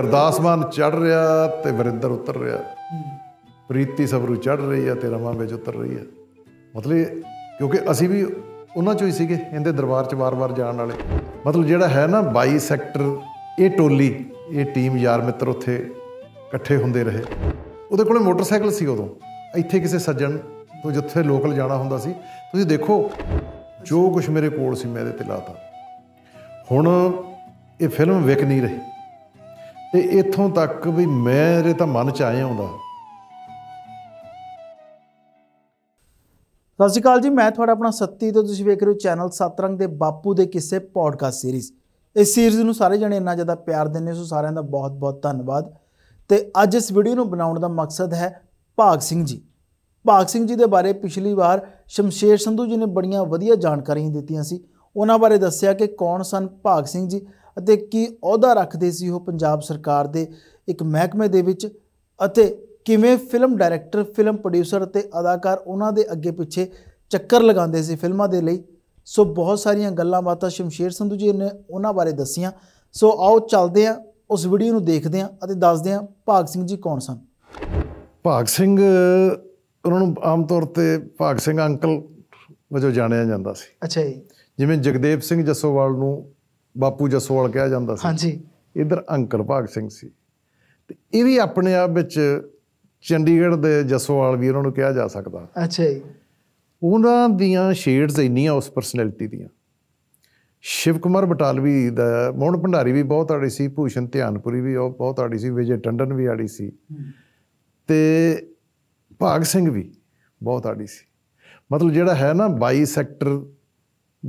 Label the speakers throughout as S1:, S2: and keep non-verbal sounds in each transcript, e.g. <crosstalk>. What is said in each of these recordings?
S1: ਅਰਦਾਸ ਮਾਨ ਚੜ ਰਿਹਾ ਤੇ ਵਰਿੰਦਰ ਉਤਰ ਰਿਹਾ ਪ੍ਰੀਤੀ ਸਬਰੂ ਚੜ ਰਹੀ ਆ ਤੇ ਰਮਾ ਵਿੱਚ ਉਤਰ ਰਹੀ ਆ ਮਤਲਬ ਕਿਉਂਕਿ ਅਸੀਂ ਵੀ ਉਹਨਾਂ ਚੋਂ ਹੀ ਸੀਗੇ ਇਹਦੇ ਦਰਬਾਰ 'ਚ ਵਾਰ-ਵਾਰ ਜਾਣ ਵਾਲੇ ਮਤਲਬ ਜਿਹੜਾ ਹੈ ਨਾ 22 ਸੈਕਟਰ ਇਹ ਟੋਲੀ ਇਹ ਟੀਮ ਯਾਰ ਮਿੱਤਰ ਉੱਥੇ ਇਕੱਠੇ ਹੁੰਦੇ ਰਹੇ ਉਹਦੇ ਕੋਲੇ ਮੋਟਰਸਾਈਕਲ ਸੀ ਉਦੋਂ ਇੱਥੇ ਕਿਸੇ ਸੱਜਣ ਤੋਂ ਜਿੱਥੇ ਲੋਕਲ ਜਾਣਾ ਹੁੰਦਾ ਸੀ ਤੁਸੀਂ ਦੇਖੋ ਜੋ ਕੁਝ ਮੇਰੇ ਕੋਲ ਸੀ ਮੈਂ ਇਹਦੇ ਤੇ ਲਾਤਾ ਹੁਣ ਇਹ ਫਿਲਮ ਵਿਕ ਨਹੀਂ ਰਹੀ ਤੇ ਇੱਥੋਂ ਤੱਕ ਵੀ ਮੇਰੇ ਤਾਂ ਮਨ ਚ ਆਏ ਆਉਂਦਾ
S2: ਸਤਿ ਸ਼੍ਰੀ ਅਕਾਲ ਜੀ ਮੈਂ ਤੁਹਾਡਾ ਆਪਣਾ ਸੱਤੀ ਤੇ ਤੁਸੀਂ ਵੇਖ ਰਹੇ ਹੋ ਚੈਨਲ ਸਤਰੰਗ ਦੇ ਬਾਪੂ ਦੇ ਕਿਸੇ ਪੋਡਕਾਸਟ ਸੀਰੀਜ਼ ਇਸ ਸੀਰੀਜ਼ ਨੂੰ ਸਾਰੇ ਜਣੇ ਇੰਨਾ ਜ਼ਿਆਦਾ ਪਿਆਰ ਦਿੰਦੇ ਸੋ ਸਾਰਿਆਂ ਦਾ ਬਹੁਤ-ਬਹੁਤ ਧੰਨਵਾਦ ਤੇ ਅੱਜ ਇਸ ਵੀਡੀਓ ਨੂੰ ਬਣਾਉਣ ਦਾ ਮਕਸਦ ਹੈ ਭਾਗ ਸਿੰਘ ਜੀ ਭਾਗ ਸਿੰਘ ਜੀ ਦੇ ਬਾਰੇ ਪਿਛਲੀ ਵਾਰ ਸ਼ਮਸ਼ੇਰ ਸੰਧੂ ਜੀ ਨੇ ਬੜੀਆਂ ਵਧੀਆ ਜਾਣਕਾਰੀਆਂ ਦਿੱਤੀਆਂ ਸੀ ਉਹਨਾਂ ਬਾਰੇ ਦੱਸਿਆ ਕਿ ਕੌਣ ਸਨ ਭਾਗ ਸਿੰਘ ਜੀ ਅਤੇ ਕੀ ਅਹੁਦਾ ਰੱਖਦੇ ਸੀ ਉਹ ਪੰਜਾਬ ਸਰਕਾਰ ਦੇ ਇੱਕ ਮਹਿਕਮੇ ਦੇ ਵਿੱਚ ਅਤੇ ਕਿਵੇਂ ਫਿਲਮ ਡਾਇਰੈਕਟਰ ਫਿਲਮ ਪ੍ਰੋਡਿਊਸਰ ਅਤੇ ਅਦਾਕਾਰ ਉਹਨਾਂ ਦੇ ਅੱਗੇ ਪਿੱਛੇ ਚੱਕਰ ਲਗਾਉਂਦੇ ਸੀ ਫਿਲਮਾਂ ਦੇ ਲਈ ਸੋ ਬਹੁਤ ਸਾਰੀਆਂ ਗੱਲਾਂ ਬਾਤਾਂ ਸ਼ਮਸ਼ੀਰ ਸੰਧੂ ਜੀ ਨੇ ਉਹਨਾਂ ਬਾਰੇ ਦੱਸੀਆਂ ਸੋ ਆਓ ਚੱਲਦੇ ਹਾਂ ਉਸ ਵੀਡੀਓ ਨੂੰ ਦੇਖਦੇ ਹਾਂ ਅਤੇ ਦੱਸਦੇ ਹਾਂ
S1: ਭਾਗ ਸਿੰਘ ਜੀ ਕੌਣ ਸਨ ਭਾਗ ਸਿੰਘ ਉਹਨਾਂ ਨੂੰ ਆਮ ਤੌਰ ਤੇ ਭਾਗ ਸਿੰਘ ਅੰਕਲ ਵਜੋਂ ਜਾਣਿਆ ਜਾਂਦਾ ਸੀ ਅੱਛਾ ਜੀ ਜਿਵੇਂ ਜਗਦੇਵ ਸਿੰਘ ਜੱਸੋਵਾਲ ਨੂੰ ਬਾਪੂ ਜਸਵਾਲ ਕਿਹਾ ਜਾਂਦਾ ਸੀ ਹਾਂਜੀ ਇਧਰ ਅੰਕਲ ਭਾਗ ਸਿੰਘ ਸੀ ਤੇ ਇਹ ਵੀ ਆਪਣੇ ਆਪ ਵਿੱਚ ਚੰਡੀਗੜ੍ਹ ਦੇ ਜਸਵਾਲ ਵੀ ਉਹਨਾਂ ਨੂੰ ਕਿਹਾ ਜਾ ਸਕਦਾ ਅੱਛਾ ਜੀ ਉਹਨਾਂ ਦੀਆਂ ਸ਼ੇਡਸ ਇੰਨੀਆਂ ਉਸ ਪਰਸਨੈਲਿਟੀ ਦੀਆਂ ਸ਼ਿਵ ਕੁਮਾਰ ਬਟਾਲਵੀ ਦਾ ਮੋਹਨ ਭੰਡਾਰੀ ਵੀ ਬਹੁਤ ਆੜੀ ਸੀ ਭੂਸ਼ਣ ਧਿਆਨਪੁਰੀ ਵੀ ਉਹ ਬਹੁਤ ਆੜੀ ਸੀ ਵਿਜੇ ਟੰਡਨ ਵੀ ਆੜੀ ਸੀ ਤੇ ਭਾਗ ਸਿੰਘ ਵੀ ਬਹੁਤ ਆੜੀ ਸੀ ਮਤਲਬ ਜਿਹੜਾ ਹੈ ਨਾ 22 ਸੈਕਟਰ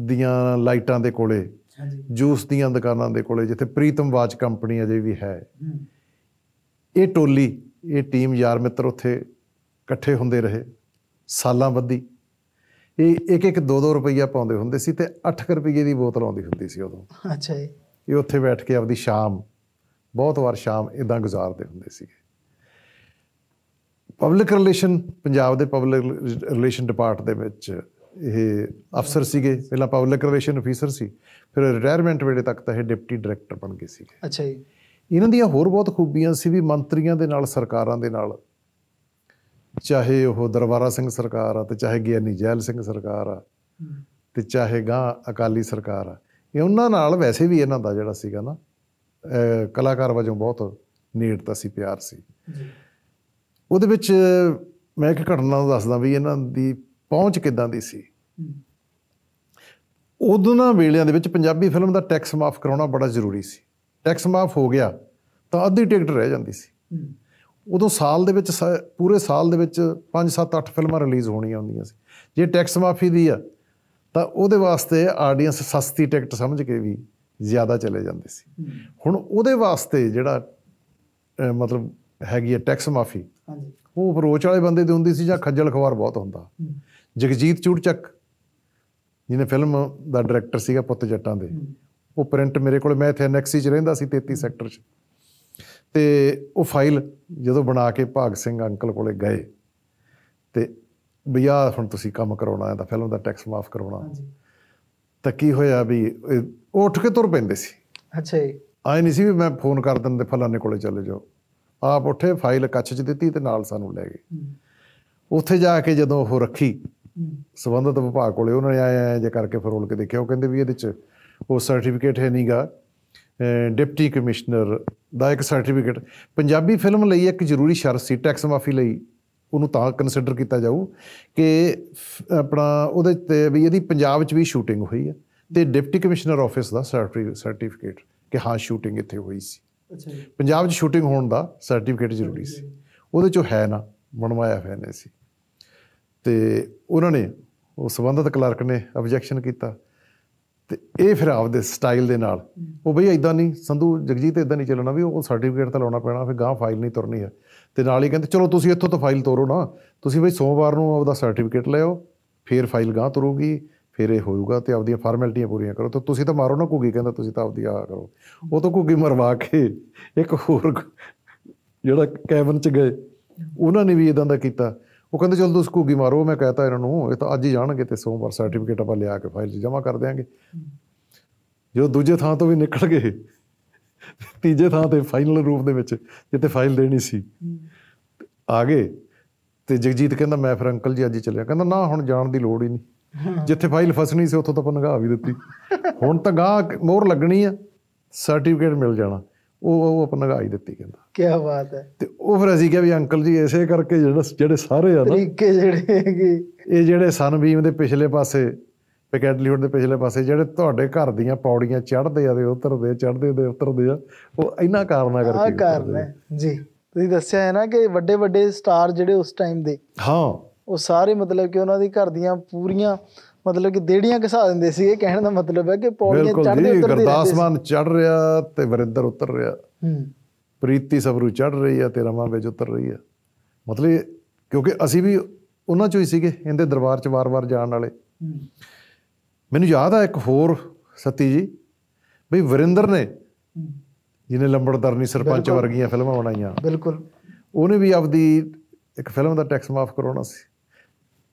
S1: ਦੀਆਂ ਲਾਈਟਾਂ ਦੇ ਕੋਲੇ ਹਾਂਜੀ ਜੂਸ ਦੀਆਂ ਦੁਕਾਨਾਂ ਦੇ ਕੋਲੇ ਜਿੱਥੇ ਪ੍ਰੀਤਮ ਵਾਚ ਕੰਪਨੀ ਅਜੇ ਵੀ ਹੈ ਇਹ ਟੋਲੀ ਇਹ ਟੀਮ ਯਾਰ ਮਿੱਤਰ ਉੱਥੇ ਇਕੱਠੇ ਹੁੰਦੇ ਰਹੇ ਸਾਲਾਂ ਬੱਧੀ ਇਹ ਇੱਕ ਇੱਕ 2-2 ਰੁਪਈਆ ਪਾਉਂਦੇ ਹੁੰਦੇ ਸੀ ਤੇ 8 ਰੁਪਈਏ ਦੀ ਬੋਤਲ ਆਉਂਦੀ ਹੁੰਦੀ ਸੀ ਉਦੋਂ ਅੱਛਾ ਜੀ ਇਹ ਉੱਥੇ ਬੈਠ ਕੇ ਆਪਦੀ ਸ਼ਾਮ ਬਹੁਤ ਵਾਰ ਸ਼ਾਮ ਇਦਾਂ ਗੁਜ਼ਾਰਦੇ ਹੁੰਦੇ ਸੀ ਪਬਲਿਕ ਰਿਲੇਸ਼ਨ ਪੰਜਾਬ ਦੇ ਪਬਲਿਕ ਰਿਲੇਸ਼ਨ ਡਿਪਾਰਟਮੈਂਟ ਦੇ ਵਿੱਚ ਇਹ ਅਫਸਰ ਸੀਗੇ ਪਹਿਲਾਂ ਪਬਲਿਕ ਰਿਲੇਸ਼ਨ ਅਫੀਸਰ ਸੀ ਫਿਰ ਰਿਟਾਇਰਮੈਂਟ ਵੇਲੇ ਤੱਕ ਤਾਂ ਇਹ ਡਿਪਟੀ ਡਾਇਰੈਕਟਰ ਬਣ ਗਏ ਸੀਗੇ ਅੱਛਾ ਜੀ ਇਹਨਾਂ ਦੀਆਂ ਹੋਰ ਬਹੁਤ ਖੂਬੀਆਂ ਸੀ ਵੀ ਮੰਤਰੀਆਂ ਦੇ ਨਾਲ ਸਰਕਾਰਾਂ ਦੇ ਨਾਲ ਚਾਹੇ ਉਹ ਦਰਬਾਰਾ ਸਿੰਘ ਸਰਕਾਰ ਆ ਤੇ ਚਾਹੇ ਗਿਆਨੀ ਜੈਲ ਸਿੰਘ ਸਰਕਾਰ ਆ ਤੇ ਚਾਹੇ ਗਾਂ ਅਕਾਲੀ ਸਰਕਾਰ ਆ ਇਹ ਉਹਨਾਂ ਨਾਲ ਵੈਸੇ ਵੀ ਇਹਨਾਂ ਦਾ ਜਿਹੜਾ ਸੀਗਾ ਨਾ ਕਲਾਕਾਰ ਵਜੋਂ ਬਹੁਤ ਨੇੜਤਾ ਸੀ ਪਿਆਰ ਸੀ ਜੀ ਉਹਦੇ ਵਿੱਚ ਮੈਂ ਇੱਕ ਘਟਨਾ ਦੱਸਦਾ ਵੀ ਇਹਨਾਂ ਦੀ ਪਹੁੰਚ ਕਿਦਾਂ ਦੀ ਸੀ ਉਦੋਂ ਵੇਲਿਆਂ ਦੇ ਵਿੱਚ ਪੰਜਾਬੀ ਫਿਲਮ ਦਾ ਟੈਕਸ ਮਾਫ ਕਰਾਉਣਾ ਬੜਾ ਜ਼ਰੂਰੀ ਸੀ ਟੈਕਸ ਮਾਫ ਹੋ ਗਿਆ ਤਾਂ ਅੱਧੀ ਟਿਕਟ ਰਹਿ ਜਾਂਦੀ ਸੀ ਉਦੋਂ ਸਾਲ ਦੇ ਵਿੱਚ ਪੂਰੇ ਸਾਲ ਦੇ ਵਿੱਚ 5 7 8 ਫਿਲਮਾਂ ਰਿਲੀਜ਼ ਹੋਣੀਆਂ ਹੁੰਦੀਆਂ ਸੀ ਜੇ ਟੈਕਸ ਮਾਫੀ ਦੀ ਆ ਤਾਂ ਉਹਦੇ ਵਾਸਤੇ ਆਡੀਅנס ਸਸਤੀ ਟਿਕਟ ਸਮਝ ਕੇ ਵੀ ਜ਼ਿਆਦਾ ਚਲੇ ਜਾਂਦੇ ਸੀ ਹੁਣ ਉਹਦੇ ਵਾਸਤੇ ਜਿਹੜਾ ਮਤਲਬ ਹੈਗੀ ਹੈ ਟੈਕਸ ਮਾਫੀ ਹਾਂਜੀ ਉਹ ਅਪਰੋਚ ਵਾਲੇ ਬੰਦੇ ਦੀ ਹੁੰਦੀ ਸੀ ਜਾਂ ਖੱਜਲ ਖਵਾਰ ਬਹੁਤ ਹੁੰਦਾ ਜਗਜੀਤ ਚੂੜਚੱਕ ਜਿਹਨੇ ਫਿਲਮ ਦਾ ਡਾਇਰੈਕਟਰ ਸੀਗਾ ਪੁੱਤ ਜੱਟਾਂ ਦੇ ਉਹ ਪ੍ਰਿੰਟ ਮੇਰੇ ਕੋਲ ਮੈਂ ਇੱਥੇ ਐਨਐਕਸੀ 'ਚ ਰਹਿੰਦਾ ਸੀ 33 ਸੈਕਟਰ 'ਚ ਤੇ ਉਹ ਫਾਈਲ ਜਦੋਂ ਬਣਾ ਕੇ ਭਾਗ ਸਿੰਘ ਅੰਕਲ ਕੋਲੇ ਗਏ ਤੇ ਵੀ ਆ ਹੁਣ ਤੁਸੀਂ ਕੰਮ ਕਰਾਉਣਾ ਹੈ ਤਾਂ ਫਿਲਮ ਦਾ ਟੈਕਸ ਮਾਫ ਕਰਾਉਣਾ ਤਾਂ ਕੀ ਹੋਇਆ ਵੀ ਉਹ ਉੱਠ ਕੇ ਤੁਰ ਪੈਂਦੇ ਸੀ ਅੱਛਾ ਜੀ ਆਏ ਨਹੀਂ ਸੀ ਵੀ ਮੈਂ ਫੋਨ ਕਰ ਦਿੰਦੇ ਫਲਾਣੇ ਕੋਲੇ ਚਲੇ ਜਾਓ ਆਪ ਉੱਠੇ ਫਾਈਲ ਕੱਚ 'ਚ ਦਿੱਤੀ ਤੇ ਨਾਲ ਸਾਨੂੰ ਲੈ ਗਏ ਉੱਥੇ ਜਾ ਕੇ ਜਦੋਂ ਉਹ ਰੱਖੀ ਸਬੰਧਤ ਵਿਭਾਗ ਕੋਲੇ ਉਹਨਾਂ ਨੇ ਆਇਆ ਜੇ ਕਰਕੇ ਫਰੋਲ ਕੇ ਦੇਖਿਆ ਉਹ ਕਹਿੰਦੇ ਵੀ ਇਹਦੇ ਚ ਉਹ ਸਰਟੀਫਿਕੇਟ ਹੈ ਨਹੀਂਗਾ ਡਿਪਟੀ ਕਮਿਸ਼ਨਰ ਦਾ ਇੱਕ ਸਰਟੀਫਿਕੇਟ ਪੰਜਾਬੀ ਫਿਲਮ ਲਈ ਇੱਕ ਜ਼ਰੂਰੀ ਸ਼ਰਤ ਸੀ ਟੈਕਸ ਮਾਫੀ ਲਈ ਉਹਨੂੰ ਤਾਂ ਕਨਸਿਡਰ ਕੀਤਾ ਜਾਊ ਕਿ ਆਪਣਾ ਉਹਦੇ ਤੇ ਵੀ ਇਹਦੀ ਪੰਜਾਬ 'ਚ ਵੀ ਸ਼ੂਟਿੰਗ ਹੋਈ ਹੈ ਤੇ ਡਿਪਟੀ ਕਮਿਸ਼ਨਰ ਆਫਿਸ ਦਾ ਸਰਟੀਫਿਕੇਟ ਕਿ ਹਾਂ ਸ਼ੂਟਿੰਗ ਇੱਥੇ ਹੋਈ ਸੀ ਅੱਛਾ ਜੀ ਪੰਜਾਬ 'ਚ ਸ਼ੂਟਿੰਗ ਹੋਣ ਦਾ ਸਰਟੀਫਿਕੇਟ ਜ਼ਰੂਰੀ ਸੀ ਉਹਦੇ 'ਚੋਂ ਹੈ ਨਾ ਬਣਵਾਇਆ ਫੈਨੇ ਸੀ ਤੇ ਉਹਨਾਂ ਨੇ ਉਹ ਸਬੰਧਤ ਕਲਰਕ ਨੇ ਆਬਜੈਕਸ਼ਨ ਕੀਤਾ ਤੇ ਇਹ ਫਿਰ ਆਪਦੇ ਸਟਾਈਲ ਦੇ ਨਾਲ ਉਹ ਬਈ ਇਦਾਂ ਨਹੀਂ ਸੰਧੂ ਜਗਜੀਤ ਇਦਾਂ ਨਹੀਂ ਚੱਲਣਾ ਵੀ ਉਹ ਸਰਟੀਫਿਕੇਟ ਤਾਂ ਲਾਉਣਾ ਪੈਣਾ ਫਿਰ ਗਾਂ ਫਾਈਲ ਨਹੀਂ ਤੁਰਨੀ ਹੈ ਤੇ ਨਾਲ ਹੀ ਕਹਿੰਦੇ ਚਲੋ ਤੁਸੀਂ ਇੱਥੋਂ ਤੋਂ ਫਾਈਲ ਤੋਰੋ ਨਾ ਤੁਸੀਂ ਬਈ ਸੋਮਵਾਰ ਨੂੰ ਆਪਦਾ ਸਰਟੀਫਿਕੇਟ ਲਿਓ ਫਿਰ ਫਾਈਲ ਗਾਂ ਤੁਰੂਗੀ ਫਿਰ ਇਹ ਹੋਊਗਾ ਤੇ ਆਪਦੀਆਂ ਫਾਰਮੈਲਟੀਆਂ ਪੂਰੀਆਂ ਕਰੋ ਤਾਂ ਤੁਸੀਂ ਤਾਂ ਮਾਰੋ ਨਾ ਘੁੱਗੀ ਕਹਿੰਦਾ ਤੁਸੀਂ ਤਾਂ ਆਪਦੀ ਆ ਕਰੋ ਉਹ ਤਾਂ ਘੁੱਗੀ ਮਰਵਾ ਕੇ ਇੱਕ ਹੋਰ ਜਿਹੜਾ ਕੈਬਨ ਚ ਗਏ ਉਹਨਾਂ ਨੇ ਵੀ ਇਦਾਂ ਦਾ ਕੀਤਾ ਉਹ ਕਹਿੰਦੇ ਚਲ ਦੋ ਸਕੂਗੀ ਮਾਰੋ ਮੈਂ ਕਹਤਾ ਇਹਨਾਂ ਨੂੰ ਇਹ ਤਾਂ ਅੱਜ ਹੀ ਜਾਣਗੇ ਤੇ ਸੋਮਵਾਰ ਸਰਟੀਫਿਕੇਟ ਆਪਾਂ ਲਿਆ ਕੇ ਫਾਈਲ 'ਚ ਜਮ੍ਹਾਂ ਕਰ ਦੇਾਂਗੇ ਜੋ ਦੂਜੇ ਥਾਂ ਤੋਂ ਵੀ ਨਿਕਲ ਗਏ ਤੀਜੇ ਥਾਂ ਤੇ ਫਾਈਨਲ ਰੂਪ ਦੇ ਵਿੱਚ ਜਿੱਥੇ ਫਾਈਲ ਦੇਣੀ ਸੀ ਆ ਗਏ ਤੇ ਜਗਜੀਤ ਕਹਿੰਦਾ ਮੈਂ ਫਿਰ ਅੰਕਲ ਜੀ ਅੱਜ ਹੀ ਚੱਲਿਆ ਕਹਿੰਦਾ ਨਾ ਹੁਣ ਜਾਣ ਦੀ ਲੋੜ ਹੀ ਨਹੀਂ ਜਿੱਥੇ ਫਾਈਲ ਫਸਣੀ ਸੀ ਉੱਥੋਂ ਤਾਂ ਆਪਾਂ ਵੀ ਦਿੱਤੀ ਹੁਣ ਤਾਂ ਗਾਹ ਮੋਹਰ ਲੱਗਣੀ ਆ ਸਰਟੀਫਿਕੇਟ ਮਿਲ ਜਾਣਾ ਉਹ ਉਹ ਆਪਣਾ ਲਗਾਈ ਦਿੱਤੀ ਕਹਿੰਦਾ
S2: ਕੀ ਬਾਤ ਹੈ ਤੇ
S1: ਉਹ ਫਿਰ ਅਸੀਂ ਕਿਹਾ ਵੀ ਅੰਕਲ ਜੀ ਐਸੇ ਕਰਕੇ ਜਿਹੜਾ ਜਿਹੜੇ ਸਾਰੇ ਆ ਨਾ ਤਰੀਕੇ ਜਿਹੜੇ ਹੈਗੇ ਇਹ ਜਿਹੜੇ ਸਨਬੀਮ ਦੇ ਪਿਛਲੇ ਪਾਸੇ ਪਿਕੈਟਲੀਵੁੱਡ ਦੇ ਪਿਛਲੇ ਪਾਸੇ ਜਿਹੜੇ ਤੁਹਾਡੇ ਘਰ ਦੀਆਂ ਪੌੜੀਆਂ ਚੜ੍ਹਦੇ ਆ ਤੇ ਉਤਰਦੇ ਚੜ੍ਹਦੇ ਤੇ ਉਤਰਦੇ ਆ ਉਹ ਇਹਨਾਂ ਕਾਰਨਾਂ ਕਰਕੇ ਆ ਕਾਰਨ ਹੈ
S2: ਜੀ ਤੁਸੀਂ ਦੱਸਿਆ ਹੈ ਨਾ ਕਿ ਵੱਡੇ ਵੱਡੇ ਸਟਾਰ ਜਿਹੜੇ ਉਸ ਟਾਈਮ ਦੇ ਹਾਂ ਉਹ ਸਾਰੇ ਮਤਲਬ ਕਿ ਉਹਨਾਂ ਦੀ ਘਰ ਦੀਆਂ ਪੂਰੀਆਂ ਮਤਲਬ ਕਿ ਦੇੜੀਆਂ ਘਸਾ ਦਿੰਦੇ ਸੀਗੇ ਕਹਿਣ ਦਾ ਮਤਲਬ ਹੈ ਕਿ ਪੌੜੀਆਂ ਚੜ੍ਹਦੇ ਉਤਰਦੇ ਬਿਲਕੁਲ ਮਾਨ
S1: ਚੜ ਰਿਹਾ ਤੇ ਵਰਿੰਦਰ ਉਤਰ ਰਿਹਾ ਹੂੰ ਪ੍ਰੀਤੀ ਸਬਰੂ ਚੜ ਰਹੀ ਆ ਤੇ ਰਮਾ ਵਿੱਚ ਉਤਰ ਰਹੀ ਆ ਮਤਲਬ ਕਿਉਂਕਿ ਅਸੀਂ ਵੀ ਉਹਨਾਂ ਚੋਂ ਹੀ ਸੀਗੇ ਇਹਦੇ ਦਰਬਾਰ 'ਚ ਵਾਰ-ਵਾਰ ਜਾਣ ਵਾਲੇ ਮੈਨੂੰ ਯਾਦ ਆ ਇੱਕ ਹੋਰ ਸਤੀ ਜੀ ਬਈ ਵਰਿੰਦਰ ਨੇ ਜਿਹਨੇ ਲੰਬੜਦਾਰਨੀ ਸਰਪੰਚ ਵਰਗੀਆਂ ਫਿਲਮਾਂ ਬਣਾਈਆਂ ਬਿਲਕੁਲ ਉਹਨੇ ਵੀ ਆਪਦੀ ਇੱਕ ਫਿਲਮ ਦਾ ਟੈਕਸ ਮਾਫ ਕਰਾਉਣਾ ਸੀ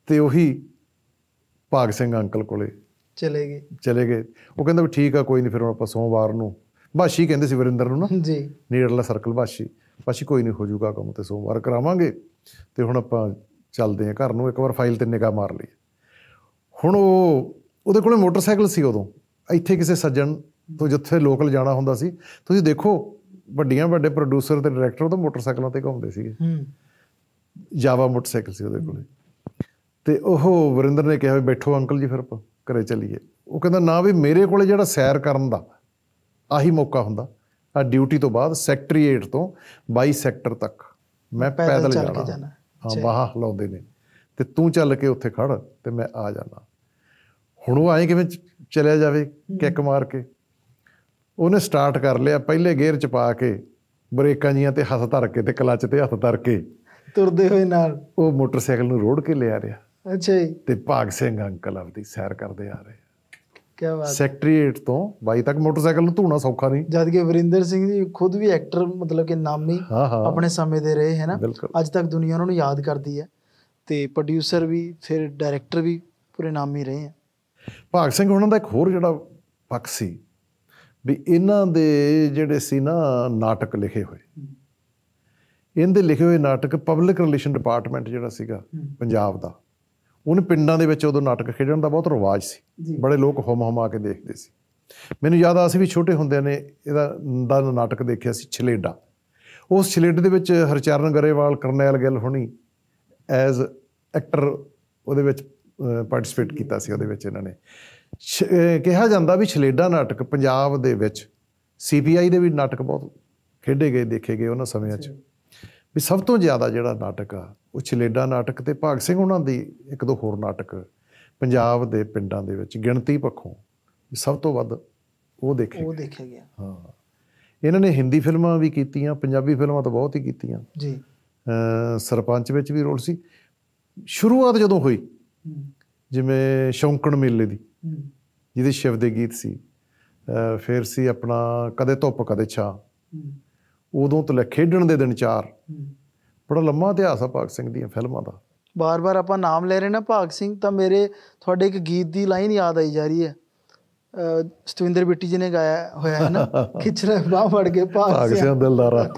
S1: ਤੇ ਉਹੀ ਭਾਗ ਸਿੰਘ ਅੰਕਲ ਕੋਲੇ ਚਲੇ ਗਏ ਚਲੇ ਗਏ ਉਹ ਕਹਿੰਦਾ ਵੀ ਠੀਕ ਆ ਕੋਈ ਨਹੀਂ ਫਿਰ ਹੁਣ ਆਪਾਂ ਸੋਮਵਾਰ ਨੂੰ ਬਾਸ਼ੀ ਕਹਿੰਦੇ ਸੀ ਵਰਿੰਦਰ ਨੂੰ ਨਾ ਜੀ ਨੀੜਲਾ ਸਰਕਲ ਬਾਸ਼ੀ ਬਾਸ਼ੀ ਕੋਈ ਨਹੀਂ ਹੋ ਜੂਗਾ ਕੰਮ ਤੇ ਸੋਮਵਾਰ ਕਰਾਵਾਂਗੇ ਤੇ ਹੁਣ ਆਪਾਂ ਚੱਲਦੇ ਆ ਘਰ ਨੂੰ ਇੱਕ ਵਾਰ ਫਾਈਲ ਤੇ ਨਿਗਾਹ ਮਾਰ ਲਈ ਹੁਣ ਉਹ ਉਹਦੇ ਕੋਲੇ ਮੋਟਰਸਾਈਕਲ ਸੀ ਉਦੋਂ ਇੱਥੇ ਕਿਸੇ ਸੱਜਣ ਤੋਂ ਜਿੱਥੇ ਲੋਕਲ ਜਾਣਾ ਹੁੰਦਾ ਸੀ ਤੁਸੀਂ ਦੇਖੋ ਵੱਡੀਆਂ ਵੱਡੇ ਪ੍ਰੋਡਿਊਸਰ ਤੇ ਡਾਇਰੈਕਟਰ ਉਹ ਤਾਂ ਮੋਟਰਸਾਈਕਲਾਂ ਤੇ ਘੁੰਮਦੇ ਸੀਗੇ ਹੂੰ ਜਾਵਾ ਮੋਟਰਸਾਈਕਲ ਸੀ ਉਹਦੇ ਕੋਲੇ ਤੇ ਉਹ ਵਰਿੰਦਰ ਨੇ ਕਿਹਾ ਵੀ ਬੈਠੋ ਅੰਕਲ ਜੀ ਫਿਰ ਆਪਾਂ ਘਰੇ ਚਲੀਏ ਉਹ ਕਹਿੰਦਾ ਨਾ ਵੀ ਮੇਰੇ ਕੋਲੇ ਜਿਹੜਾ ਸੈਰ ਕਰਨ ਦਾ ਆਹੀ ਮੌਕਾ ਹੁੰਦਾ ਆ ਡਿਊਟੀ ਤੋਂ ਬਾਅਦ ਸੈਕਟਰੀਏਟ ਤੋਂ 22 ਸੈਕਟਰ ਤੱਕ ਮੈਂ ਪੈਦਲ ਜਾਣਾ ਹਾਂ ਬਾਹਰ ਹਲਾਉਂਦੇ ਨੇ ਤੇ ਤੂੰ ਚੱਲ ਕੇ ਉੱਥੇ ਖੜ ਤੇ ਮੈਂ ਆ ਜਾਣਾ ਹੁਣ ਉਹ ਆਏ ਕਿਵੇਂ ਚਲਿਆ ਜਾਵੇ ਕਿੱਕ ਮਾਰ ਕੇ ਉਹਨੇ ਸਟਾਰਟ ਕਰ ਲਿਆ ਪਹਿਲੇ ਗੇਅਰ ਚ ਪਾ ਕੇ ਬ੍ਰੇਕਾਂ ਜੀਆਂ ਤੇ ਹੱਥ ਧਰ ਕੇ ਤੇ ਕਲਚ ਤੇ ਹੱਥ ਧਰ ਕੇ ਤੁਰਦੇ ਹੋਏ ਨਾਲ ਉਹ ਮੋਟਰਸਾਈਕਲ ਨੂੰ ਰੋੜ ਕੇ ਲਿਆ ਰਿਹਾ ਅੱਛਾ ਜੀ ਤੇ ਭਾਗ ਸਿੰਘ ਅੰਕਲ ਆਪਦੀ ਸੈਰ ਕਰਦੇ ਆ ਰਹੇ ਕੀ ਬਾਤ ਸੈਕਟਰੀਏਟ ਤੋਂ ਬਾਈ ਤੱਕ ਮੋਟਰਸਾਈਕਲ ਨੂੰ ਧੂਣਾ ਸੌਖਾ ਨਹੀਂ ਜਦ ਕਿ ਵਰਿੰਦਰ ਸਿੰਘ ਜੀ ਖੁਦ ਵੀ ਐਕਟਰ ਮਤਲਬ
S2: ਕਿ ਨਾਮੀ ਆਪਣੇ ਸਮੇਂ ਦੇ ਰਹੇ ਹੈ ਨਾ ਅੱਜ ਤੱਕ ਦੁਨੀਆ ਉਹਨਾਂ ਨੂੰ ਯਾਦ ਕਰਦੀ ਹੈ ਤੇ ਪ੍ਰੋਡਿਊਸਰ ਵੀ ਫਿਰ ਡਾਇਰੈਕਟਰ ਵੀ ਪੂਰੇ ਨਾਮੀ ਰਹੇ ਆ
S1: ਭਾਗ ਸਿੰਘ ਉਹਨਾਂ ਦਾ ਇੱਕ ਹੋਰ ਜਿਹੜਾ ਪੱਖ ਸੀ ਵੀ ਇਹਨਾਂ ਦੇ ਜਿਹੜੇ ਸੀ ਨਾ ਨਾਟਕ ਲਿਖੇ ਹੋਏ ਇਹਦੇ ਲਿਖੇ ਹੋਏ ਨਾਟਕ ਪਬਲਿਕ ਰਿਲੇਸ਼ਨ ਡਿਪਾਰਟਮੈਂਟ ਜਿਹੜਾ ਸੀਗਾ ਪੰਜਾਬ ਦਾ ਉਹਨ ਪਿੰਡਾਂ ਦੇ ਵਿੱਚ ਉਦੋਂ ਨਾਟਕ ਖੇਡਣ ਦਾ ਬਹੁਤ ਰਿਵਾਜ ਸੀ ਬੜੇ ਲੋਕ ਹਮ ਹਮ ਆ ਕੇ ਦੇਖਦੇ ਸੀ ਮੈਨੂੰ ਯਾਦ ਆ ਅਸੀਂ ਵੀ ਛੋਟੇ ਹੁੰਦਿਆਂ ਨੇ ਇਹਦਾ ਦਾ ਨਾਟਕ ਦੇਖਿਆ ਸੀ ਛਲੇਡਾ ਉਸ ਛਲੇਡੇ ਦੇ ਵਿੱਚ ਹਰਚਰਨ ਗਰੇਵਾਲ ਕਰਨੈਲ ਗਿੱਲ ਹੋਣੀ ਐਜ਼ ਐਕਟਰ ਉਹਦੇ ਵਿੱਚ ਪਾਰਟਿਸਿਪੇਟ ਕੀਤਾ ਸੀ ਉਹਦੇ ਵਿੱਚ ਇਹਨਾਂ ਨੇ ਕਿਹਾ ਜਾਂਦਾ ਵੀ ਛਲੇਡਾ ਨਾਟਕ ਪੰਜਾਬ ਦੇ ਵਿੱਚ ਸੀਪੀਆਈ ਦੇ ਵੀ ਨਾਟਕ ਬਹੁਤ ਖੇਡੇ ਗਏ ਦੇਖੇ ਗਏ ਉਹਨਾਂ ਸਮਿਆਂ 'ਚ ਵੀ ਸਭ ਤੋਂ ਜ਼ਿਆਦਾ ਜਿਹੜਾ ਨਾਟਕ ਆ ਉਹ ਛਲੇਡਾ ਨਾਟਕ ਤੇ ਭਾਗ ਸਿੰਘ ਉਹਨਾਂ ਦੀ ਇੱਕ ਦੋ ਹੋਰ ਨਾਟਕ ਪੰਜਾਬ ਦੇ ਪਿੰਡਾਂ ਦੇ ਵਿੱਚ ਗਿਣਤੀ ਪੱਖੋਂ ਸਭ ਤੋਂ ਵੱਧ ਉਹ ਦੇਖੇ ਉਹ ਦੇਖਿਆ ਗਿਆ ਹਾਂ ਇਹਨਾਂ ਨੇ ਹਿੰਦੀ ਫਿਲਮਾਂ ਵੀ ਕੀਤੀਆਂ ਪੰਜਾਬੀ ਫਿਲਮਾਂ ਤਾਂ ਬਹੁਤ ਹੀ ਕੀਤੀਆਂ ਜੀ ਸਰਪੰਚ ਵਿੱਚ ਵੀ ਰੋਲ ਸੀ ਸ਼ੁਰੂਆਤ ਜਦੋਂ ਹੋਈ ਜਿਵੇਂ ਸ਼ੌਂਕਣ ਮੇਲੇ ਦੀ ਜਿਹਦੇ ਸ਼ਿਵ ਦੇ ਗੀਤ ਸੀ ਫਿਰ ਸੀ ਆਪਣਾ ਕਦੇ ਧੁੱਪ ਕਦੇ ਛਾਂ ਉਦੋਂ ਤੋਂ ਲੈ ਖੇਡਣ ਦੇ ਦਿਨ ਚਾਰ ਬੜਾ ਲੰਮਾ ਇਤਿਹਾਸ ਆ ਭਗਤ ਸਿੰਘ ਦੀਆਂ ਫਿਲਮਾਂ ਦਾ
S2: ਬਾਰ-ਬਾਰ ਆਪਾਂ ਨਾਮ ਲੈ ਰਹੇ ਨਾ ਭਗਤ ਸਿੰਘ ਤਾਂ ਮੇਰੇ ਤੁਹਾਡੇ ਇੱਕ ਗੀਤ ਦੀ ਲਾਈਨ ਯਾਦ ਆਈ ਜਾ ਰਹੀ ਹੈ ਸਤਵਿੰਦਰ ਬਿੱਟੀ ਜੀ ਨੇ ਗਾਇਆ ਹੋਇਆ ਹੈ ਨਾ <laughs> ਖਿਚਰੇ ਬਾਹ ਫੜ ਕੇ ਭਗਤ ਸਿੰਘ
S1: ਦਿਲਦਾਰਾ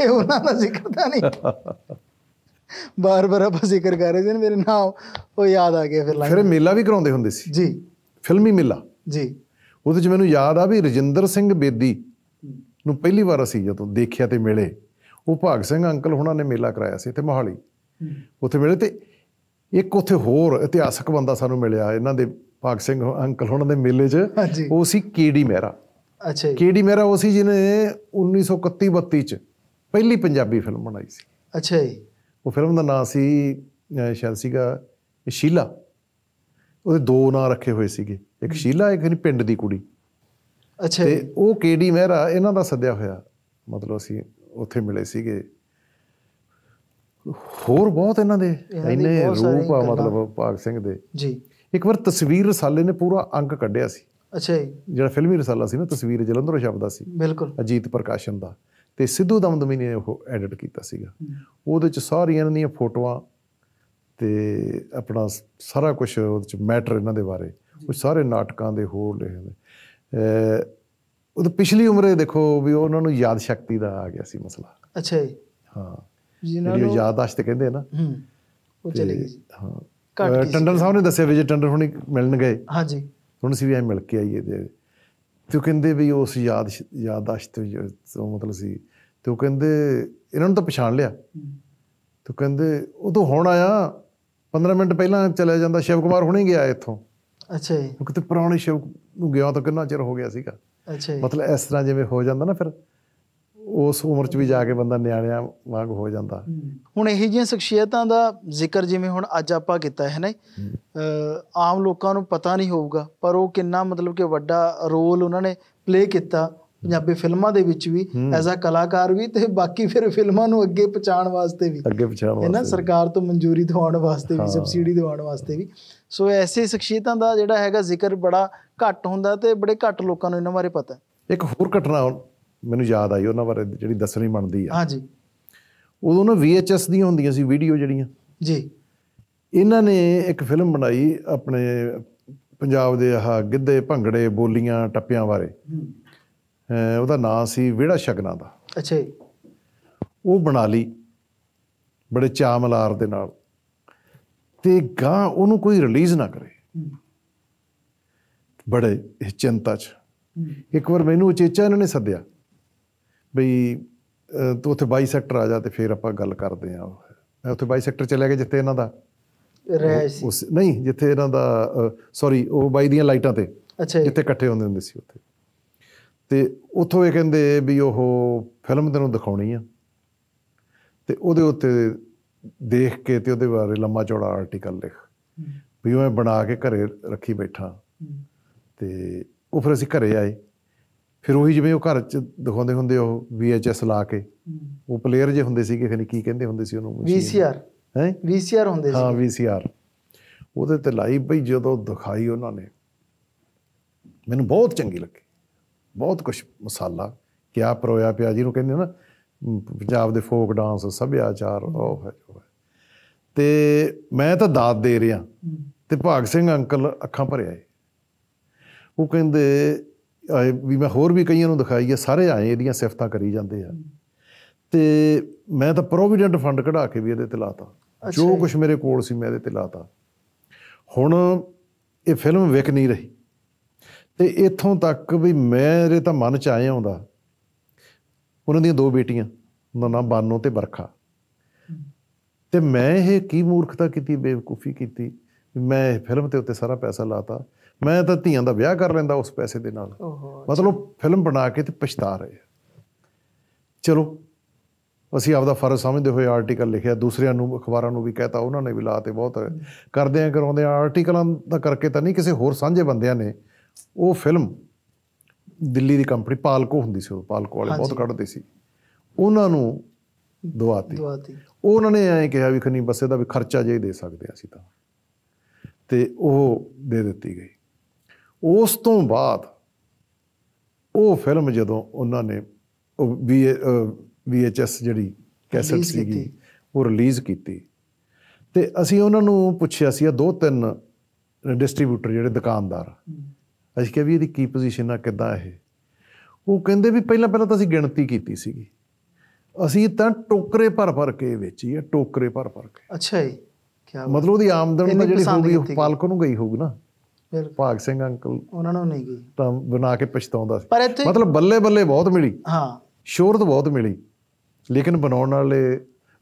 S1: ਇਹ ਉਹਨਾਂ ਦਾ ਜ਼ਿਕਰ
S2: ਤਾਂ ਨਹੀਂ ਬਾਰ-ਬਾਰ ਆਪਾਂ ਜ਼ਿਕਰ ਕਰ ਰਹੇ ਸੀ ਮੇਰੇ ਨਾਮ ਉਹ ਯਾਦ ਆ ਗਿਆ ਫਿਰ ਲਾਈਨ ਫਿਰ ਮੇਲਾ
S1: ਵੀ ਕਰਾਉਂਦੇ ਹੁੰਦੇ ਸੀ ਜੀ ਫਿਲਮੀ ਮੇਲਾ ਜੀ ਉਹਦੇ ਚ ਮੈਨੂੰ ਯਾਦ ਆ ਵੀ ਰਜਿੰਦਰ ਸਿੰਘ ਬੇਦੀ ਨੂੰ ਪਹਿਲੀ ਵਾਰ ਅਸੀਂ ਜਦੋਂ ਦੇਖਿਆ ਤੇ ਮਿਲੇ ਉਹ ਭਾਗ ਸਿੰਘ ਅੰਕਲ ਹੁਣਾਂ ਨੇ ਮੇਲਾ ਕਰਾਇਆ ਸੀ ਇੱਥੇ ਮੋਹਾਲੀ ਉੱਥੇ ਮੇਲੇ ਤੇ ਇੱਕ ਉੱਥੇ ਹੋਰ ਇਤਿਹਾਸਕ ਬੰਦਾ ਸਾਨੂੰ ਮਿਲਿਆ ਇਹਨਾਂ ਦੇ ਭਾਗ ਸਿੰਘ ਅੰਕਲ ਹੁਣਾਂ ਦੇ ਮੇਲੇ 'ਚ ਉਹ ਸੀ ਕੇਡੀ ਮਹਿਰਾ ਅੱਛਾ ਕੇਡੀ ਮਹਿਰਾ ਉਹ ਸੀ ਜਿਹਨੇ 1931 32 'ਚ ਪਹਿਲੀ ਪੰਜਾਬੀ ਫਿਲਮ ਬਣਾਈ ਸੀ ਅੱਛਾ ਜੀ ਉਹ ਫਿਲਮ ਦਾ ਨਾਮ ਸੀ ਸ਼ਾਇਦ ਸੀਗਾ ਸ਼ੀਲਾ ਉਹਦੇ ਦੋ ਨਾਂ ਰੱਖੇ ਹੋਏ ਸੀਗੇ ਇੱਕ ਸ਼ੀਲਾ ਇੱਕ ਪਿੰਡ ਦੀ ਕੁੜੀ ਅੱਛਾ ਤੇ ਉਹ ਕੇਡੀ ਮਹਿਰਾ ਇਹਨਾਂ ਦਾ ਸੱਦਿਆ ਹੋਇਆ ਮਤਲਬ ਅਸੀਂ ਉੱਥੇ ਮਿਲੇ ਸੀਗੇ ਹੋਰ ਬਹੁਤ ਇਹਨਾਂ ਦੇ ਇੰਨੇ ਰੂਪ ਆ ਮਤਲਬ ਭਾਗ ਸਿੰਘ ਦੇ ਜੀ ਇੱਕ ਵਾਰ ਤਸਵੀਰ ਰਸਾਲੇ ਨੇ ਪੂਰਾ ਅੰਕ ਕੱਢਿਆ ਸੀ ਅੱਛਾ ਜੀ ਜਿਹੜਾ ਫਿਲਮੀ ਰਸਾਲਾ ਸੀ ਨਾ ਤਸਵੀਰ ਜਲੰਧਰੋਂ ਛਪਦਾ ਸੀ ਬਿਲਕੁਲ ਅਜੀਤ ਪ੍ਰਕਾਸ਼ਨ ਦਾ ਤੇ ਸਿੱਧੂ ਦਮਦਮੀ ਨੇ ਉਹ ਐਡਿਟ ਕੀਤਾ ਸੀਗਾ ਉਹਦੇ ਚ ਸਾਰੀਆਂ ਇਹਨਾਂ ਦੀਆਂ ਫੋਟੋਆਂ ਤੇ ਆਪਣਾ ਸਾਰਾ ਕੁਝ ਉਹਦੇ ਚ ਮੈਟਰ ਇਹਨਾਂ ਦੇ ਬਾਰੇ ਉਹ ਸਾਰੇ ਨਾਟਕਾਂ ਦੇ ਹੋਰ ਲਿਖੇ ਨੇ ਉਹ ਤਾਂ ਪਿਛਲੀ ਉਮਰੇ ਦੇਖੋ ਵੀ ਉਹਨਾਂ ਨੂੰ ਯਾਦ ਸ਼ਕਤੀ ਦਾ ਆ ਗਿਆ ਸੀ ਮਸਲਾ ਅੱਛਾ ਜੀ ਹਾਂ ਜਿਹਨਾਂ ਨੂੰ ਯਾਦਾਸ਼ਤ ਕਹਿੰਦੇ ਨਾ ਹੂੰ ਉਹ ਚਲੇ ਗਏ ਹਾਂ ਟੰਡਨ ਸਾਹਿਬ ਨੇ ਦੱਸਿਆ ਵੀ ਜੇ ਟੰਡਨ ਹੁਣੀ ਮਿਲਣ ਗਏ ਹਾਂਜੀ ਹੁਣ ਸੀ ਵੀ ਐ ਮਿਲ ਕੇ ਆਈਏ ਤੇ ਤੂੰ ਉਹ ਕਹਿੰਦੇ ਵੀ ਉਸ ਯਾਦ ਯਾਦਾਸ਼ਤ ਤੋਂ ਮਤਲਬ ਸੀ ਤੇ ਉਹ ਕਹਿੰਦੇ ਇਹਨਾਂ ਨੂੰ ਤਾਂ ਪਛਾਣ ਲਿਆ ਤੇ ਕਹਿੰਦੇ ਉਹ ਤੋਂ ਹੁਣ ਆਇਆ 15 ਮਿੰਟ ਪਹਿਲਾਂ ਚਲਿਆ ਜਾਂਦਾ ਸ਼ਿਵ ਕੁਮਾਰ ਹੁਣੇ ਗਿਆ ਇੱਥੋਂ ਅੱਛਾ ਜੀ ਕਿਤੇ ਪੁਰਾਣੇ ਸ਼ਿਵ ਨੂੰ ਗਿਆ ਤਾਂ ਕਿੰਨਾ ਚਿਰ ਹੋ ਗਿਆ ਸੀਗਾ ਅੱਛਾ ਮਤਲਬ ਇਸ ਤਰ੍ਹਾਂ ਜਿਵੇਂ ਹੋ ਜਾਂਦਾ ਨਾ ਫਿਰ ਉਸ ਉਮਰ 'ਚ ਵੀ ਜਾ ਕੇ ਬੰਦਾ ਨਿਆਣਿਆਂ ਵਾਂਗ ਹੋ ਜਾਂਦਾ
S2: ਹੁਣ ਇਹ ਜਿਹੀਆਂ ਸ਼ਖਸੀਅਤਾਂ ਦਾ ਜ਼ਿਕਰ ਜਿਵੇਂ ਹੁਣ ਅੱਜ ਆਪਾਂ ਕੀਤਾ ਹੈ ਨਾ ਆਮ ਲੋਕਾਂ ਨੂੰ ਪਤਾ ਨਹੀਂ ਹੋਊਗਾ ਪਰ ਉਹ ਕਿੰਨਾ ਮਤਲਬ ਕਿ ਵੱਡਾ ਰੋਲ ਉਹਨਾਂ ਨੇ ਪਲੇ ਕੀਤਾ ਪੰਜਾਬੀ ਫਿਲਮਾਂ ਦੇ ਵਿੱਚ ਵੀ ਐਜ਼ ਅ ਕਲਾਕਾਰ ਵੀ ਤੇ ਬਾਕੀ ਫਿਰ ਫਿਲਮਾਂ ਨੂੰ ਅੱਗੇ ਪਹੁੰਚਾਉਣ ਵਾਸਤੇ ਵੀ
S1: ਅੱਗੇ ਪਹੁੰਚਾਉਣ ਵਾਸਤੇ ਇਹਨਾਂ
S2: ਸਰਕਾਰ ਤੋਂ ਮਨਜ਼ੂਰੀ ਦਿਵਾਉਣ ਵਾਸਤੇ ਵੀ ਸਬਸਿਡੀ ਦਿਵਾਉਣ ਵਾਸਤੇ ਵੀ ਸੋ ਐਸੇ ਸ਼ਖਸੀਅਤਾਂ ਦਾ ਜਿਹੜਾ ਹੈਗਾ ਜ਼ਿਕਰ ਬੜਾ ਘੱਟ ਹੁੰਦਾ ਤੇ ਬੜੇ ਘੱਟ ਲੋਕਾਂ ਨੂੰ ਇਹਨਾਂ ਬਾਰੇ ਪਤਾ
S1: ਇੱਕ ਹੋਰ ਘਟਨਾ ਮੈਨੂੰ ਯਾਦ ਆਈ ਉਹਨਾਂ ਬਾਰੇ ਜਿਹੜੀ ਦੱਸਣੀ ਬਣਦੀ ਆ ਹਾਂਜੀ ਉਦੋਂ ਨਾ VHS ਦੀਆਂ ਹੁੰਦੀਆਂ ਸੀ ਵੀਡੀਓ ਜਿਹੜੀਆਂ ਜੀ ਇਹਨਾਂ ਨੇ ਇੱਕ ਫਿਲਮ ਬਣਾਈ ਆਪਣੇ ਪੰਜਾਬ ਦੇ ਆਹ ਗਿੱਧੇ ਭੰਗੜੇ ਬੋਲੀਆਂ ਟੱਪਿਆਂ ਬਾਰੇ ਉਹਦਾ ਨਾਮ ਸੀ ਵਿੜਾ ਸ਼ਗਨਾ ਦਾ ਅੱਛਾ ਜੀ ਉਹ ਬਣਾ ਲਈ ਬੜੇ ਚਾਮਲਾਰ ਦੇ ਨਾਲ ਤੇ ਗਾਂ ਉਹਨੂੰ ਕੋਈ ਰਿਲੀਜ਼ ਨਾ ਕਰੇ ਬੜੇ ਚਿੰਤਾ 'ਚ ਇੱਕ ਵਾਰ ਮੈਨੂੰ ਉਚੇਚਾ ਇਹਨਾਂ ਨੇ ਸੱਦਿਆ ਬਈ ਤੂੰ ਉੱਥੇ 22 ਸੈਕਟਰ ਆ ਜਾ ਤੇ ਫੇਰ ਆਪਾਂ ਗੱਲ ਕਰਦੇ ਆ ਮੈਂ ਉੱਥੇ 22 ਸੈਕਟਰ ਚਲੇ ਗਿਆ ਜਿੱਥੇ ਇਹਨਾਂ ਦਾ ਰਹਿਸ਼ ਸੀ ਨਹੀਂ ਜਿੱਥੇ ਇਹਨਾਂ ਦਾ ਸੌਰੀ ਉਹ 22 ਦੀਆਂ ਲਾਈਟਾਂ ਤੇ ਜਿੱਥੇ ਇਕੱਠੇ ਹੁੰਦੇ ਹੁੰਦੇ ਸੀ ਉੱਥੇ ਤੇ ਉਥੋਂ ਇਹ ਕਹਿੰਦੇ ਵੀ ਉਹ ਫਿਲਮ ਤੈਨੂੰ ਦਿਖਾਉਣੀ ਆ ਤੇ ਉਹਦੇ ਉੱਤੇ ਦੇਖ ਕੇ ਤੇ ਉਹਦੇ ਬਾਰੇ ਲੰਮਾ ਚੌੜਾ ਆਰਟੀਕਲ ਲਿਖ ਵੀ ਉਹ ਬਣਾ ਕੇ ਘਰੇ ਰੱਖੀ ਬੈਠਾ ਤੇ ਉਹ ਫਿਰ ਅਸੀਂ ਘਰੇ ਆਏ ਫਿਰ ਉਹੀ ਜਿਵੇਂ ਉਹ ਘਰ ਚ ਦਿਖਾਉਂਦੇ ਹੁੰਦੇ ਉਹ VHS ਲਾ ਕੇ ਉਹ ਪਲੇਅਰ ਜੇ ਹੁੰਦੇ ਸੀਗੇ ਫਿਰ ਕੀ ਕਹਿੰਦੇ ਹੁੰਦੇ ਸੀ ਉਹਨੂੰ VCR ਹੈ VCR ਹੁੰਦੇ ਸੀ ਹਾਂ VCR ਉਹਦੇ ਤੇ ਲਾਈ ਬਈ ਜਦੋਂ ਦਿਖਾਈ ਉਹਨਾਂ ਨੇ ਮੈਨੂੰ ਬਹੁਤ ਚੰਗੀ ਲੱਗੀ ਬਹੁਤ ਕੁਝ ਮਸਾਲਾ ਕਿਆ ਪਰੋਇਆ ਪਿਆ ਜੀ ਨੂੰ ਕਹਿੰਦੇ ਨਾ ਪੰਜਾਬ ਦੇ ਫੋਕ ਡਾਂਸ ਸਭਿਆਚਾਰ ਉਹ ਹੈ ਜੋ ਹੈ ਤੇ ਮੈਂ ਤਾਂ ਦਾਤ ਦੇ ਰਿਆਂ ਤੇ ਭਾਗ ਸਿੰਘ ਅੰਕਲ ਅੱਖਾਂ ਭਰਿਆ ਏ ਉਹ ਕਹਿੰਦੇ ਵੀ ਮੈਂ ਹੋਰ ਵੀ ਕਈਆਂ ਨੂੰ ਦਿਖਾਈ ਹੈ ਸਾਰੇ ਆਏ ਇਹਦੀਆਂ ਸਿਫਤਾਂ ਕਰੀ ਜਾਂਦੇ ਆ ਤੇ ਮੈਂ ਤਾਂ ਪ੍ਰੋਵੀਡੈਂਟ ਫੰਡ ਕਢਾ ਕੇ ਵੀ ਇਹਦੇ ਤੇ ਲਾਤਾ ਜੋ ਕੁਝ ਮੇਰੇ ਕੋਲ ਸੀ ਮੈਂ ਇਹਦੇ ਤੇ ਲਾਤਾ ਹੁਣ ਇਹ ਫਿਲਮ ਵਿਕ ਨਹੀਂ ਰਹੀ ਤੇ ਇਥੋਂ ਤੱਕ ਵੀ ਮੇਰੇ ਤਾਂ ਮਨ ਚ ਆਏ ਹੁੰਦਾ ਉਹਨਾਂ ਦੀਆਂ ਦੋ ਬੇਟੀਆਂ ਉਹਨਾਂ ਦਾ ਨਾਮ ਬਾਨੋ ਤੇ ਬਰਖਾ ਤੇ ਮੈਂ ਇਹ ਕੀ ਮੂਰਖਤਾ ਕੀਤੀ ਬੇਵਕੂਫੀ ਕੀਤੀ ਮੈਂ ਇਹ ਫਿਲਮ ਤੇ ਉੱਤੇ ਸਾਰਾ ਪੈਸਾ ਲਾਤਾ ਮੈਂ ਤਾਂ ਧੀਆਂ ਦਾ ਵਿਆਹ ਕਰ ਲੈਂਦਾ ਉਸ ਪੈਸੇ ਦੇ ਨਾਲ ਮਤਲਬ ਫਿਲਮ ਬਣਾ ਕੇ ਤੇ ਪਛਤਾ ਰਹੇ ਚਲੋ ਅਸੀਂ ਆਪਦਾ ਫਰਜ਼ ਸਮਝਦੇ ਹੋਏ ਆਰਟੀਕਲ ਲਿਖਿਆ ਦੂਸਰਿਆਂ ਨੂੰ ਅਖਬਾਰਾਂ ਨੂੰ ਵੀ ਕਹਤਾ ਉਹਨਾਂ ਨੇ ਵੀ ਲਾਤੇ ਬਹੁਤ ਕਰਦੇ ਆ ਕਰਾਉਂਦੇ ਆ ਆਰਟੀਕਲਾਂ ਦਾ ਕਰਕੇ ਤਾਂ ਨਹੀਂ ਕਿਸੇ ਹੋਰ ਸਾਂਝੇ ਬੰਦਿਆਂ ਨੇ ਉਹ ਫਿਲਮ ਦਿੱਲੀ ਦੀ ਕੰਪਨੀ ਪਾਲਕੋ ਹੁੰਦੀ ਸੀ ਉਹ ਪਾਲਕੋ ਵਾਲੇ ਬਹੁਤ ਕੱਢਦੇ ਸੀ ਉਹਨਾਂ ਨੂੰ ਦਵਾਤੀ ਦਵਾਤੀ ਉਹਨਾਂ ਨੇ ਐਂ ਕਿਹਾ ਵੀ ਖਨੀ ਬਸੇ ਦਾ ਵੀ ਖਰਚਾ ਜੇ ਦੇ ਸਕਦੇ ਅਸੀਂ ਤਾਂ ਤੇ ਉਹ ਦੇ ਦਿੱਤੀ ਗਈ ਉਸ ਤੋਂ ਬਾਅਦ ਉਹ ਫਿਲਮ ਜਦੋਂ ਉਹਨਾਂ ਨੇ ਵੀ ਵੀ ਐਚ ਐਸ ਜਿਹੜੀ ਕੈਸਟ ਸੀਗੀ ਉਹ ਰਿਲੀਜ਼ ਕੀਤੀ ਤੇ ਅਸੀਂ ਉਹਨਾਂ ਨੂੰ ਪੁੱਛਿਆ ਸੀ ਦੋ ਤਿੰਨ ਡਿਸਟ੍ਰੀਬਿਊਟਰ ਜਿਹੜੇ ਦੁਕਾਨਦਾਰ ਅਸੀਂ ਕਿਹਾ ਵੀ ਇਹਦੀ ਕੀ ਪੋਜੀਸ਼ਨ ਆ ਕਿੱਦਾਂ ਇਹ ਉਹ ਕਹਿੰਦੇ ਵੀ ਪਹਿਲਾਂ ਪਹਿਲਾਂ ਤਾਂ ਅਸੀਂ ਗਿਣਤੀ ਕੀਤੀ ਸੀਗੀ ਅਸੀਂ ਤਾਂ ਟੋਕਰੇ ਭਰ ਭਰ ਕੇ ਵੇਚੀ ਆ ਟੋਕਰੇ ਭਰ ਭਰ ਕੇ
S2: ਅੱਛਾ ਜੀ ਕੀ ਮਤਲਬ ਉਹਦੀ
S1: ਆਮਦਨ ਤਾਂ ਜਿਹੜੀ ਹੋਊਗੀ ਉਹ ਪਾਲਕ ਨੂੰ ਗਈ ਹੋਊਗੀ ਨਾ ਭਾਗ ਸਿੰਘ ਅੰਕਲ
S2: ਉਹਨਾਂ ਨੂੰ ਨਹੀਂ ਗਈ
S1: ਤਾਂ ਬਣਾ ਕੇ ਪਛਤਾਉਂਦਾ ਸੀ ਮਤਲਬ ਬੱਲੇ ਬੱਲੇ ਬਹੁਤ ਮਿਲੀ ਹਾਂ ਸ਼ੋਹਰਤ ਬਹੁਤ ਮਿਲੀ ਲੇਕਿਨ ਬਣਾਉਣ ਵਾਲੇ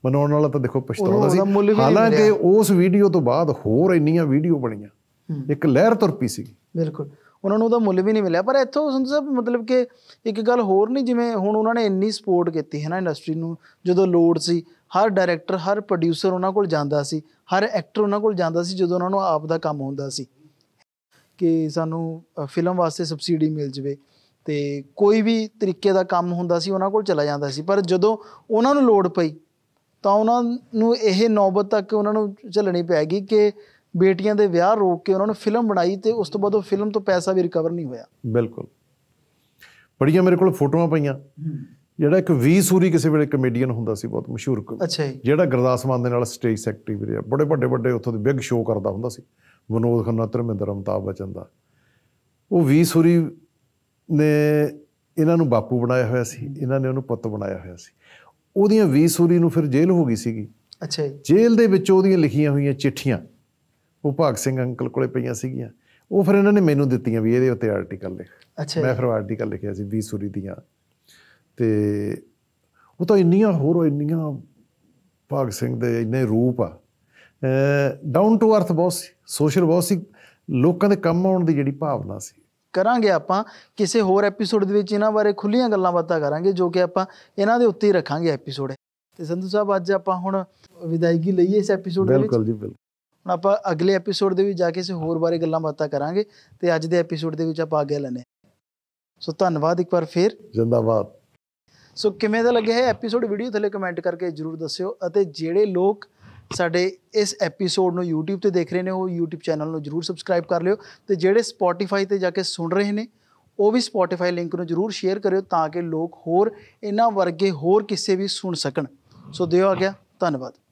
S1: ਬਣਾਉਣ ਵਾਲਾ ਤਾਂ ਦੇਖੋ ਪਛਤਾਉਂਦਾ ਸੀ ਹਾਲਾਂਕਿ ਉਸ ਵੀਡੀਓ ਤੋਂ ਬਾਅਦ ਹੋਰ ਇੰਨੀਆਂ ਵੀਡੀਓ ਬਣੀਆਂ ਇੱਕ ਲਹਿਰ ਤੁਰ ਪਈ ਸੀ
S2: ਬਿਲਕੁਲ ਉਹਨਾਂ ਨੂੰ ਉਹਦਾ ਮੁੱਲ ਵੀ ਨਹੀਂ ਮਿਲਿਆ ਪਰ ਇੱਥੋਂ ਸੰਤ ਸਾਹਿਬ ਮਤਲਬ ਕਿ ਇੱਕ ਗੱਲ ਹੋਰ ਨਹੀਂ ਜਿਵੇਂ ਹੁਣ ਉਹਨਾਂ ਨੇ ਇੰਨੀ ਸਪੋਰਟ ਕੀਤੀ ਹੈ ਨਾ ਇੰਡਸਟਰੀ ਨੂੰ ਜਦੋਂ ਲੋਡ ਸੀ ਹਰ ਡਾਇਰੈਕਟਰ ਹਰ ਪ੍ਰੋਡਿਊਸਰ ਉਹਨਾਂ ਕੋਲ ਜਾਂਦਾ ਸੀ ਹਰ ਐਕਟਰ ਉਹਨਾਂ ਕੋਲ ਜਾਂਦਾ ਸੀ ਜਦੋਂ ਉਹਨਾਂ ਨੂੰ ਆਪ ਦਾ ਕੰਮ ਹੁੰਦਾ ਸੀ ਕਿ ਸਾਨੂੰ ਫਿਲਮ ਵਾਸਤੇ ਸਬਸਿਡੀ ਮਿਲ ਜਵੇ ਤੇ ਕੋਈ ਵੀ ਤਰੀਕੇ ਦਾ ਕੰਮ ਹੁੰਦਾ ਸੀ ਉਹਨਾਂ ਕੋਲ ਚਲਾ ਜਾਂਦਾ ਸੀ ਪਰ ਜਦੋਂ ਉਹਨਾਂ ਨੂੰ ਲੋੜ ਪਈ ਤਾਂ ਉਹਨਾਂ ਨੂੰ ਇਹ ਨੌਬਤ ਤੱਕ ਉਹਨਾਂ ਨੂੰ ਝੱਲਣੀ ਪੈ ਗਈ ਕਿ ਬੇਟੀਆਂ ਦੇ ਵਿਆਹ ਰੋਕ ਕੇ ਉਹਨਾਂ ਨੇ ਫਿਲਮ ਬਣਾਈ ਤੇ ਉਸ ਤੋਂ ਬਾਅਦ ਉਹ ਫਿਲਮ ਤੋਂ ਪੈਸਾ ਵੀ ਰਿਕਵਰ ਨਹੀਂ ਹੋਇਆ
S1: ਬਿਲਕੁਲ ਬੜੀਆਂ ਮੇਰੇ ਕੋਲ ਫੋਟੋਆਂ ਪਈਆਂ ਜਿਹੜਾ ਇੱਕ ਵੀ ਸੂਰੀ ਕਿਸੇ ਵੇਲੇ ਕਮੇਡੀਅਨ ਹੁੰਦਾ ਸੀ ਬਹੁਤ ਮਸ਼ਹੂਰ ਜਿਹੜਾ ਗਰਦਾਸ ਮਾਨ ਦੇ ਨਾਲ ਸਟੇਜ ਸੈਕਟਰੀ ਵੀ ਰਿਹਾ ਬੜੇ ਵੱਡੇ ਵੱਡੇ ਉੱਥੋਂ ਦੇ ਬਿਗ ਸ਼ੋਅ ਕਰਦਾ ਹੁੰਦਾ ਸੀ ਵਿਨੋਦ ਖੰਨਾ ਧਰਮਿੰਦਰ ਅਮਤਾਬ ਬਚਨ ਦਾ ਉਹ ਵੀ ਸੂਰੀ ਨੇ ਇਹਨਾਂ ਨੂੰ ਬਾਪੂ ਬਣਾਇਆ ਹੋਇਆ ਸੀ ਇਹਨਾਂ ਨੇ ਉਹਨੂੰ ਪੁੱਤ ਬਣਾਇਆ ਹੋਇਆ ਸੀ ਉਹਦੀਆਂ ਵੀ ਸੂਰੀ ਨੂੰ ਫਿਰ ਜੇਲ੍ਹ ਹੋ ਗਈ ਸੀਗੀ ਅੱਛਾ ਜੀ ਜੇਲ੍ਹ ਦੇ ਵਿੱਚ ਉਹਦੀਆਂ ਲਿਖੀਆਂ ਹੋਈਆਂ ਚਿੱਠੀਆਂ ਉਹ ਭਾਗ ਸਿੰਘ ਅੰਕਲ ਕੋਲੇ ਪਈਆਂ ਸੀਗੀਆਂ ਉਹ ਫਿਰ ਇਹਨਾਂ ਨੇ ਮੈਨੂੰ ਦਿੱਤੀਆਂ ਵੀ ਇਹਦੇ ਉੱਤੇ ਆਰਟੀਕਲ ਲਿਖ ਅੱਛਾ ਮੈਂ ਫਿਰ ਆਰਟੀਕਲ ਲਿਖਿਆ ਸੀ ਵੀ ਸੂਰੀ ਦੀਆਂ ਤੇ ਉਹ ਤਾਂ ਇੰਨੀਆਂ ਹੋਰ ਇੰਨੀਆਂ ਭਾਗ ਸਿੰਘ ਦੇ ਇੰਨੇ ਰੂਪ ਆ ਡਾਊਨ ਟੂ ਅਰਥ ਬਹੁਤ ਸੀ ਸੋਸ਼ਲ ਬਹੁਤ ਸੀ ਲੋਕਾਂ ਦੇ ਕੰਮ ਆਉਣ ਦੀ ਜਿਹੜੀ ਭਾਵਨਾ ਸੀ ਕਰਾਂਗੇ ਆਪਾਂ
S2: ਕਿਸੇ ਹੋਰ ਐਪੀਸੋਡ ਦੇ ਵਿੱਚ ਇਹਨਾਂ ਬਾਰੇ ਖੁੱਲੀਆਂ ਗੱਲਾਂ ਬਾਤਾਂ ਕਰਾਂਗੇ ਜੋ ਕਿ ਆਪਾਂ ਇਹਨਾਂ ਦੇ ਉੱਤੇ ਹੀ ਰੱਖਾਂਗੇ ਐਪੀਸੋਡ ਤੇ ਸੰਧੂ ਸਾਹਿਬ ਅੱਜ ਆਪਾਂ ਹੁਣ ਵਿਦਾਇਗੀ ਲਈਏ ਇਸ ਐਪੀਸੋਡ ਦੇ ਵਿੱਚ ਬਿਲਕੁਲ ਜੀ ਬਿਲਕੁਲ ਹੁਣ ਆਪਾਂ ਅਗਲੇ ਐਪੀਸੋਡ ਦੇ ਵਿੱਚ ਜਾ ਕੇ ਇਸ ਹੋਰ ਬਾਰੇ ਗੱਲਾਂ ਬਾਤਾਂ ਕਰਾਂਗੇ ਤੇ ਅੱਜ ਦੇ ਐਪੀਸੋਡ ਦੇ ਵਿੱਚ ਆਪਾਂ ਅੱਗੇ ਲੈਣੇ ਸੋ ਧੰਨਵਾਦ ਇੱਕ ਵਾਰ ਫੇਰ ਜਿੰਦਾਬਾਦ ਸੋ ਕਿਵੇਂ ਦਾ ਲੱਗਿਆ ਹੈ ਐਪੀਸੋਡ ਵੀਡੀਓ ਥੱਲੇ ਕਮੈਂਟ ਕਰਕੇ ਜਰੂਰ ਦੱਸਿਓ ਅਤੇ ਜਿਹੜੇ ਲੋਕ ਸਾਡੇ ਇਸ ਐਪੀਸੋਡ ਨੂੰ YouTube ਤੇ ਦੇਖ ਰਹੇ ਨੇ ਉਹ YouTube ਚੈਨਲ ਨੂੰ ਜਰੂਰ ਸਬਸਕ੍ਰਾਈਬ ਕਰ ਲਿਓ ਤੇ ਜਿਹੜੇ Spotify ਤੇ ਜਾ ਕੇ ਸੁਣ ਰਹੇ ਨੇ ਉਹ ਵੀ Spotify ਲਿੰਕ ਨੂੰ ਜਰੂਰ ਸ਼ੇਅਰ ਕਰਿਓ ਤਾਂ ਕਿ ਲੋਕ ਹੋਰ ਇਹਨਾਂ ਵਰਗੇ ਹੋਰ ਕਿਸੇ ਵੀ ਸੁਣ ਸਕਣ ਸੋ ਦਿਓ ਆ ਗਿਆ ਧੰਨਵਾਦ